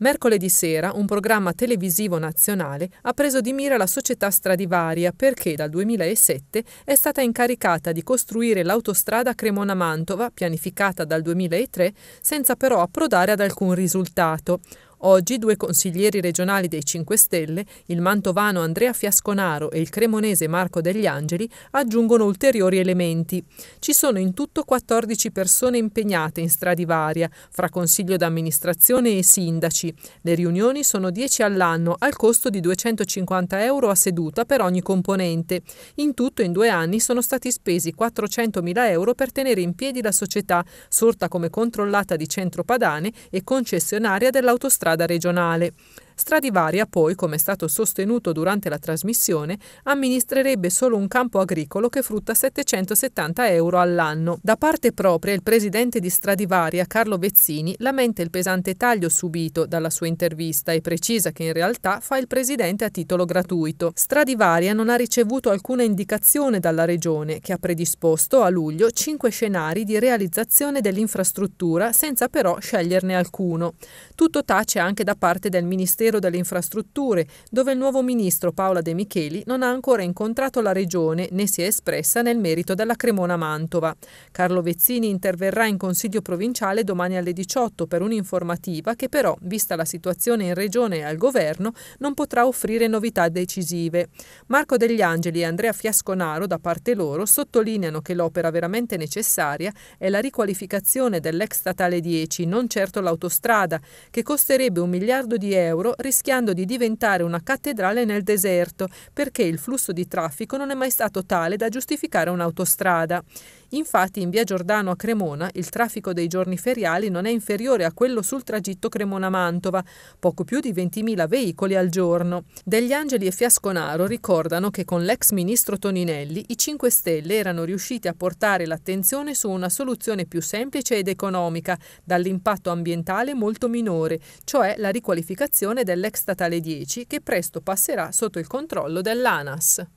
Mercoledì sera un programma televisivo nazionale ha preso di mira la società Stradivaria perché dal 2007 è stata incaricata di costruire l'autostrada Cremona-Mantova, pianificata dal 2003, senza però approdare ad alcun risultato. Oggi due consiglieri regionali dei 5 Stelle, il mantovano Andrea Fiasconaro e il cremonese Marco Degli Angeli, aggiungono ulteriori elementi. Ci sono in tutto 14 persone impegnate in Stradivaria, fra consiglio d'amministrazione e sindaci. Le riunioni sono 10 all'anno, al costo di 250 euro a seduta per ogni componente. In tutto in due anni sono stati spesi 400.000 euro per tenere in piedi la società, sorta come controllata di Centro Padane e concessionaria dell'autostrada strada regionale. Stradivaria poi, come è stato sostenuto durante la trasmissione, amministrerebbe solo un campo agricolo che frutta 770 euro all'anno. Da parte propria il presidente di Stradivaria, Carlo Vezzini, lamenta il pesante taglio subito dalla sua intervista e precisa che in realtà fa il presidente a titolo gratuito. Stradivaria non ha ricevuto alcuna indicazione dalla regione che ha predisposto a luglio cinque scenari di realizzazione dell'infrastruttura senza però sceglierne alcuno. Tutto tace anche da parte del Ministero Ministero delle Infrastrutture, dove il nuovo ministro Paola De Micheli non ha ancora incontrato la Regione né si è espressa nel merito della Cremona-Mantova. Carlo Vezzini interverrà in Consiglio provinciale domani alle 18 per un'informativa che però, vista la situazione in Regione e al Governo, non potrà offrire novità decisive. Marco Degli Angeli e Andrea Fiasconaro, da parte loro, sottolineano che l'opera veramente necessaria è la riqualificazione dell'ex statale 10, non certo l'autostrada, che costerebbe un miliardo di euro rischiando di diventare una cattedrale nel deserto perché il flusso di traffico non è mai stato tale da giustificare un'autostrada. Infatti in via Giordano a Cremona il traffico dei giorni feriali non è inferiore a quello sul tragitto Cremona-Mantova, poco più di 20.000 veicoli al giorno. Degli Angeli e Fiasconaro ricordano che con l'ex ministro Toninelli i 5 Stelle erano riusciti a portare l'attenzione su una soluzione più semplice ed economica, dall'impatto ambientale molto minore, cioè la riqualificazione dell'ex statale 10 che presto passerà sotto il controllo dell'ANAS.